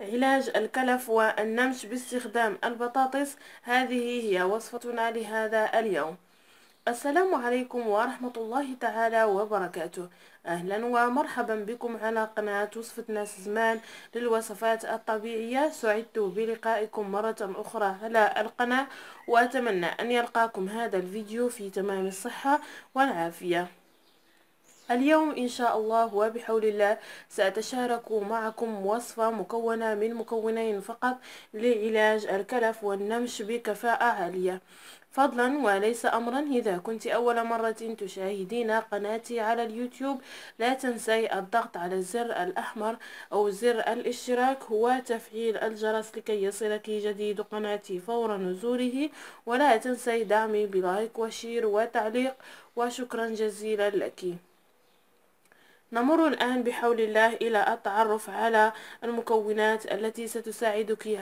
علاج الكلف والنمش باستخدام البطاطس هذه هي وصفتنا لهذا اليوم السلام عليكم ورحمة الله تعالى وبركاته أهلا ومرحبا بكم على قناة وصفة ناس زمان للوصفات الطبيعية سعدت بلقائكم مرة أخرى على القناة وأتمنى أن يلقاكم هذا الفيديو في تمام الصحة والعافية اليوم إن شاء الله وبحول الله سأتشارك معكم وصفة مكونة من مكونين فقط لعلاج الكلف والنمش بكفاءة عالية فضلا وليس أمرا إذا كنت أول مرة تشاهدين قناتي على اليوتيوب لا تنسي الضغط على الزر الأحمر أو زر الاشتراك هو تفعيل الجرس لكي يصلك جديد قناتي فور نزوله ولا تنسي دعمي بلايك وشير وتعليق وشكرا جزيلا لك نمر الآن بحول الله إلى التعرف على المكونات التي ستساعدك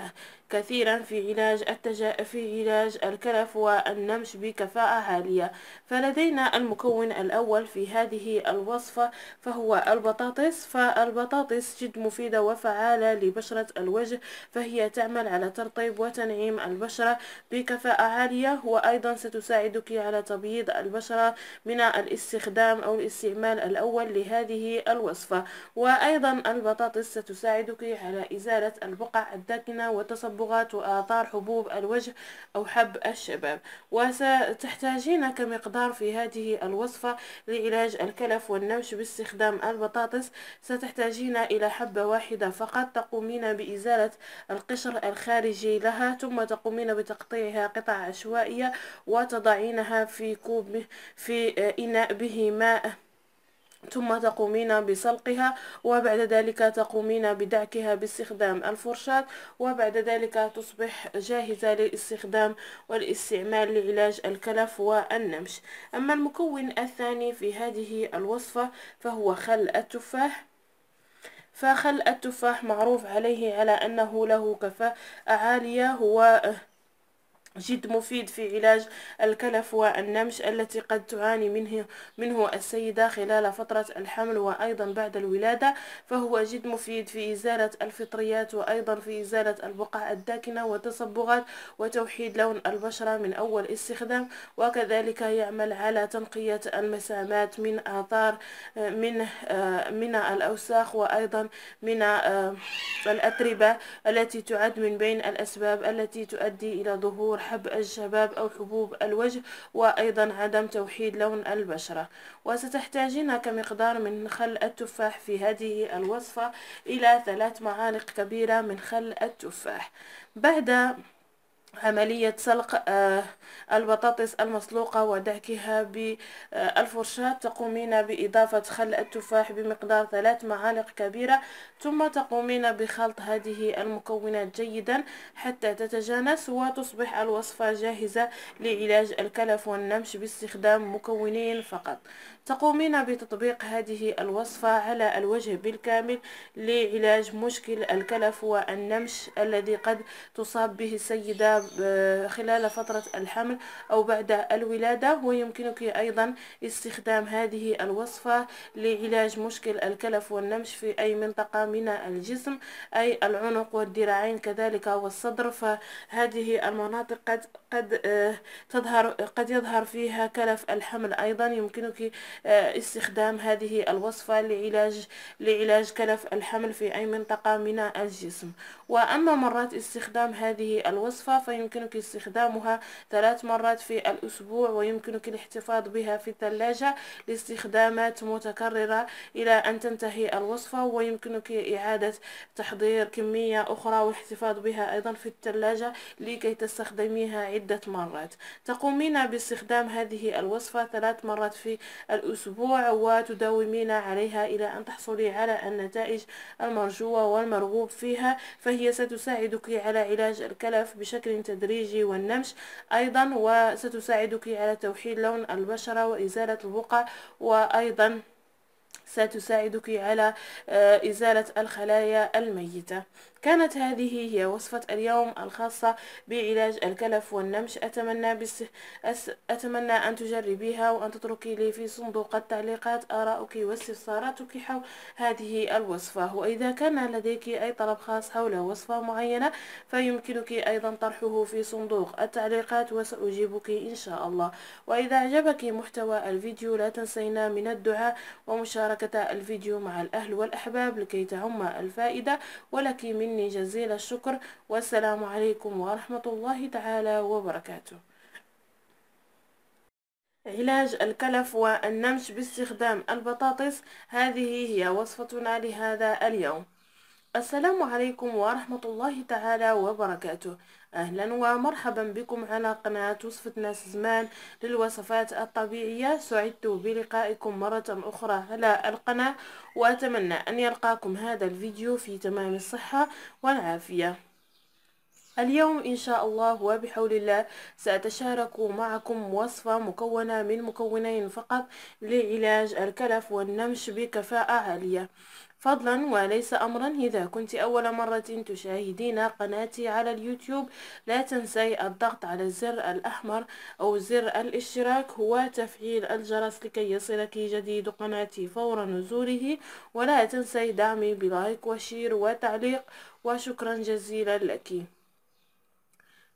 كثيرا في علاج التجا... في علاج الكلف والنمش بكفاءة عالية فلدينا المكون الأول في هذه الوصفة فهو البطاطس فالبطاطس جد مفيدة وفعالة لبشرة الوجه فهي تعمل على ترطيب وتنعيم البشرة بكفاءة عالية وأيضا ستساعدك على تبييض البشرة من الاستخدام أو الاستعمال الأول لهذه هذه الوصفة وأيضا البطاطس ستساعدك على إزالة البقع الداكنة وتصبغات وآثار حبوب الوجه أو حب الشباب وستحتاجين كمقدار في هذه الوصفة لعلاج الكلف والنمش باستخدام البطاطس ستحتاجين إلى حبة واحدة فقط تقومين بإزالة القشر الخارجي لها ثم تقومين بتقطيعها قطع عشوائية وتضعينها في كوب في إناء به ماء ثم تقومين بسلقها وبعد ذلك تقومين بدعكها باستخدام الفرشاة وبعد ذلك تصبح جاهزة للاستخدام والاستعمال لعلاج الكلف والنمش أما المكون الثاني في هذه الوصفة فهو خل التفاح فخل التفاح معروف عليه على أنه له كفاءة عالية هو جد مفيد في علاج الكلف والنمش التي قد تعاني منه منه السيدة خلال فترة الحمل وأيضا بعد الولادة فهو جد مفيد في إزالة الفطريات وأيضا في إزالة البقع الداكنة والتصبغات وتوحيد لون البشرة من أول استخدام وكذلك يعمل على تنقية المسامات من آثار آه، من آه، من الأوساخ وأيضا من آه، الأتربة التي تعد من بين الأسباب التي تؤدي إلى ظهور حب الشباب أو حبوب الوجه وأيضا عدم توحيد لون البشرة وستحتاجين كمقدار من خل التفاح في هذه الوصفة إلى ثلاث معالق كبيرة من خل التفاح بعد عملية سلق آه، البطاطس المسلوقة ودعكها بالفرشاة تقومين بإضافة خل التفاح بمقدار ثلاث معالق كبيرة ثم تقومين بخلط هذه المكونات جيدا حتى تتجانس وتصبح الوصفة جاهزة لعلاج الكلف والنمش باستخدام مكونين فقط تقومين بتطبيق هذه الوصفة على الوجه بالكامل لعلاج مشكل الكلف والنمش الذي قد تصاب به السيدة آه، خلال فترة الحمل أو بعد الولادة ويمكنك أيضا استخدام هذه الوصفة لعلاج مشكل الكلف والنمش في أي منطقة من الجسم أي العنق والذراعين كذلك والصدر فهذه المناطق قد قد آه، تظهر قد يظهر فيها كلف الحمل أيضا يمكنك آه، استخدام هذه الوصفة لعلاج لعلاج كلف الحمل في أي منطقة من الجسم وأما مرات استخدام هذه الوصفة في يمكنك استخدامها ثلاث مرات في الأسبوع ويمكنك الاحتفاظ بها في الثلاجة لاستخدامات متكررة إلى أن تنتهي الوصفة ويمكنك إعادة تحضير كمية أخرى والاحتفاظ بها أيضا في الثلاجة لكي تستخدميها عدة مرات تقومين باستخدام هذه الوصفة ثلاث مرات في الأسبوع وتداومين عليها إلى أن تحصلي على النتائج المرجوة والمرغوب فيها فهي ستساعدك على علاج الكلف بشكل تدريجي والنمش أيضا وستساعدك على توحيد لون البشرة وإزالة البقع وأيضا ستساعدك على آه، إزالة الخلايا الميتة كانت هذه هي وصفة اليوم الخاصة بعلاج الكلف والنمش أتمنى, بس أتمنى أن تجربيها وأن تتركي لي في صندوق التعليقات آراءك واستفساراتك حول هذه الوصفة وإذا كان لديك أي طلب خاص حول وصفة معينة فيمكنك أيضا طرحه في صندوق التعليقات وسأجيبك إن شاء الله وإذا أعجبك محتوى الفيديو لا تنسينا من الدعاء ومشاركة الفيديو مع الأهل والأحباب لكي تعم الفائدة ولك من مني جزيل الشكر والسلام عليكم ورحمة الله تعالى وبركاته علاج الكلف والنمش باستخدام البطاطس هذه هي وصفتنا لهذا اليوم السلام عليكم ورحمة الله تعالى وبركاته أهلا ومرحبا بكم على قناة وصفة ناس زمان للوصفات الطبيعية سعدت بلقائكم مرة أخرى على القناة وأتمنى أن يلقاكم هذا الفيديو في تمام الصحة والعافية اليوم إن شاء الله وبحول الله سأتشارك معكم وصفة مكونة من مكونين فقط لعلاج الكلف والنمش بكفاءة عالية فضلا وليس أمرا إذا كنت أول مرة تشاهدين قناتي على اليوتيوب لا تنسي الضغط على الزر الأحمر أو زر الاشتراك وتفعيل الجرس لكي يصلك جديد قناتي فور نزوله ولا تنسي دعمي بلايك وشير وتعليق وشكرا جزيلا لك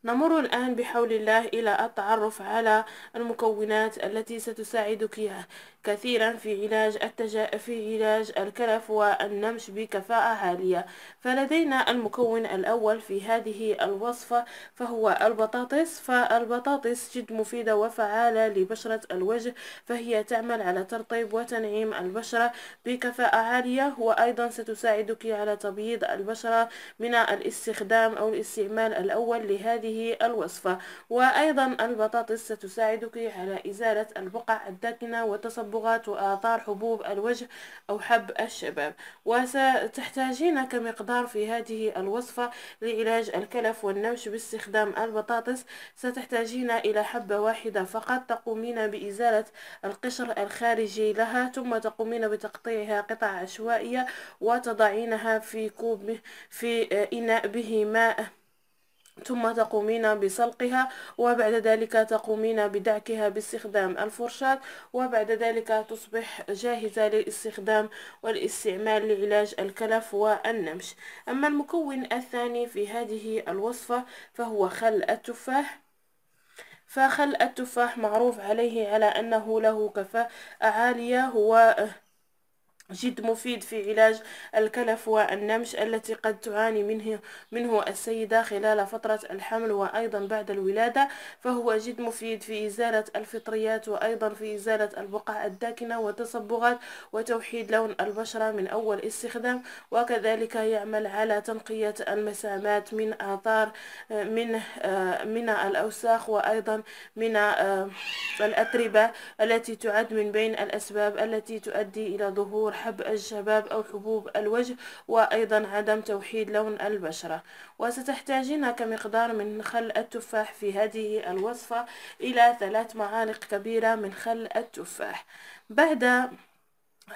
نمر الآن بحول الله إلى التعرف على المكونات التي ستساعدك كثيرا في علاج التجا... في علاج الكلف والنمش بكفاءة عالية فلدينا المكون الأول في هذه الوصفة فهو البطاطس فالبطاطس جد مفيدة وفعالة لبشرة الوجه فهي تعمل على ترطيب وتنعيم البشرة بكفاءة عالية وأيضا ستساعدك على تبييض البشرة من الاستخدام أو الاستعمال الأول لهذه هذه الوصفة وأيضا البطاطس ستساعدك على إزالة البقع الداكنة وتصبغات وآثار حبوب الوجه أو حب الشباب وستحتاجين كمقدار في هذه الوصفة لعلاج الكلف والنمش باستخدام البطاطس ستحتاجين إلى حبة واحدة فقط تقومين بإزالة القشر الخارجي لها ثم تقومين بتقطيعها قطع عشوائية وتضعينها في كوب في إناء به ماء ثم تقومين بسلقها وبعد ذلك تقومين بدعكها باستخدام الفرشاة وبعد ذلك تصبح جاهزة للاستخدام والاستعمال لعلاج الكلف والنمش أما المكون الثاني في هذه الوصفة فهو خل التفاح فخل التفاح معروف عليه على أنه له كفاءة عالية هو جد مفيد في علاج الكلف والنمش التي قد تعاني منه منه السيدة خلال فترة الحمل وأيضا بعد الولادة فهو جد مفيد في إزالة الفطريات وأيضا في إزالة البقع الداكنة والتصبغات وتوحيد لون البشرة من أول استخدام وكذلك يعمل على تنقية المسامات من آثار آه، من آه، من الأوساخ وأيضا من آه، الأتربة التي تعد من بين الأسباب التي تؤدي إلى ظهور حب الشباب أو حبوب الوجه وأيضا عدم توحيد لون البشرة وستحتاجين كمقدار من خل التفاح في هذه الوصفة إلى ثلاث معالق كبيرة من خل التفاح بعد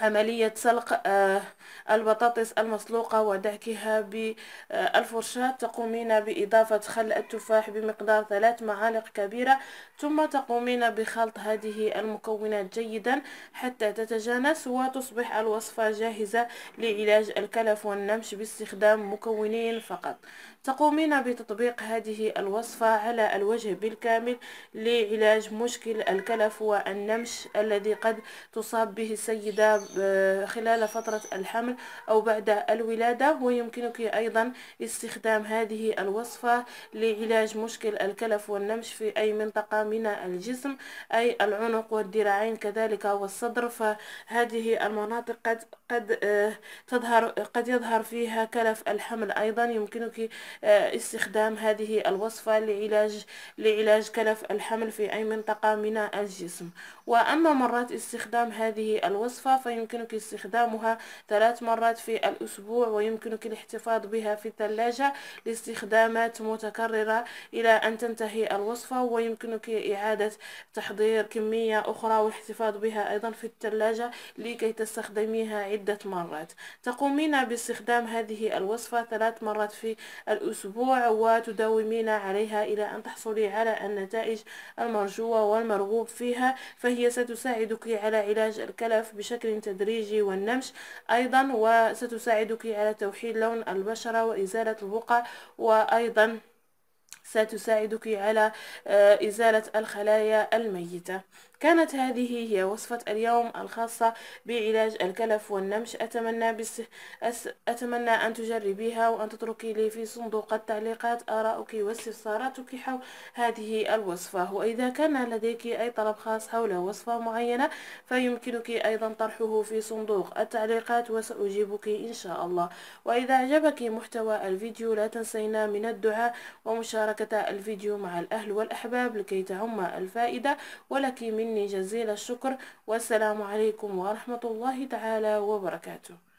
عملية سلق آه، البطاطس المسلوقة ودعكها بالفرشاة تقومين بإضافة خل التفاح بمقدار ثلاث معالق كبيرة ثم تقومين بخلط هذه المكونات جيدا حتى تتجانس وتصبح الوصفة جاهزة لعلاج الكلف والنمش باستخدام مكونين فقط تقومين بتطبيق هذه الوصفة على الوجه بالكامل لعلاج مشكل الكلف والنمش الذي قد تصاب به السيدة آه، خلال فترة الحمل أو بعد الولادة ويمكنك أيضا استخدام هذه الوصفة لعلاج مشكل الكلف والنمش في أي منطقة من الجسم أي العنق والذراعين كذلك والصدر فهذه المناطق قد قد آه، تظهر قد يظهر فيها كلف الحمل أيضا يمكنك آه، استخدام هذه الوصفة لعلاج لعلاج كلف الحمل في أي منطقة من الجسم وأما مرات استخدام هذه الوصفة في يمكنك استخدامها ثلاث مرات في الأسبوع ويمكنك الاحتفاظ بها في الثلاجة لاستخدامات متكررة إلى أن تنتهي الوصفة ويمكنك إعادة تحضير كمية أخرى والاحتفاظ بها أيضا في الثلاجة لكي تستخدميها عدة مرات تقومين باستخدام هذه الوصفة ثلاث مرات في الأسبوع وتداومين عليها إلى أن تحصلي على النتائج المرجوة والمرغوب فيها فهي ستساعدك على علاج الكلف بشكل تدريجي والنمش أيضا وستساعدك على توحيد لون البشرة وإزالة البقع وأيضا ستساعدك على آه، إزالة الخلايا الميتة كانت هذه هي وصفة اليوم الخاصة بعلاج الكلف والنمش أتمنى, بس أس أتمنى أن تجربيها وأن تتركي لي في صندوق التعليقات آراءك واستفساراتك حول هذه الوصفة وإذا كان لديك أي طلب خاص حول وصفة معينة فيمكنك أيضا طرحه في صندوق التعليقات وسأجيبك إن شاء الله وإذا أعجبك محتوى الفيديو لا تنسينا من الدعاء ومشاركة الفيديو مع الأهل والأحباب لكي تعم الفائدة ولك من مني جزيل الشكر والسلام عليكم ورحمة الله تعالى وبركاته